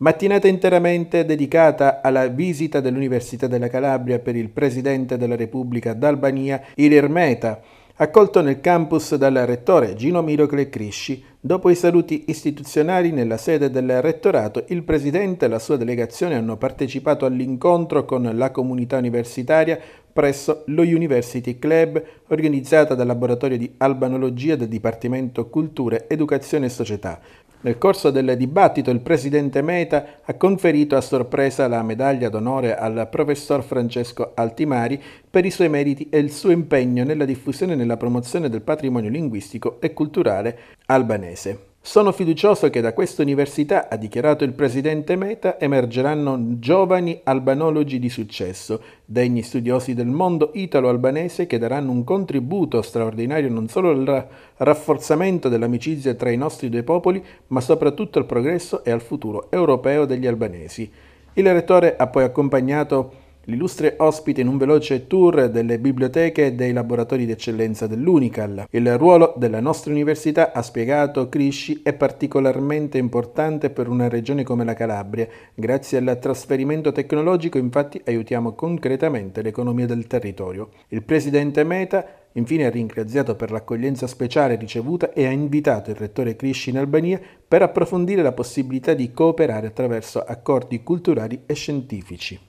Mattinata interamente dedicata alla visita dell'Università della Calabria per il Presidente della Repubblica d'Albania, il Ermeta, accolto nel campus dal Rettore Gino Mirocle Crisci. Dopo i saluti istituzionali nella sede del Rettorato, il Presidente e la sua delegazione hanno partecipato all'incontro con la comunità universitaria presso lo University Club, organizzata dal Laboratorio di Albanologia del Dipartimento Culture, Educazione e Società, nel corso del dibattito il presidente Meta ha conferito a sorpresa la medaglia d'onore al professor Francesco Altimari per i suoi meriti e il suo impegno nella diffusione e nella promozione del patrimonio linguistico e culturale albanese. Sono fiducioso che da questa università, ha dichiarato il presidente Meta, emergeranno giovani albanologi di successo, degni studiosi del mondo italo-albanese che daranno un contributo straordinario non solo al rafforzamento dell'amicizia tra i nostri due popoli, ma soprattutto al progresso e al futuro europeo degli albanesi. Il rettore ha poi accompagnato l'illustre ospite in un veloce tour delle biblioteche e dei laboratori d'eccellenza dell'Unical. Il ruolo della nostra università, ha spiegato Crisci, è particolarmente importante per una regione come la Calabria. Grazie al trasferimento tecnologico infatti aiutiamo concretamente l'economia del territorio. Il presidente Meta Infine ha ringraziato per l'accoglienza speciale ricevuta e ha invitato il rettore Crisci in Albania per approfondire la possibilità di cooperare attraverso accordi culturali e scientifici.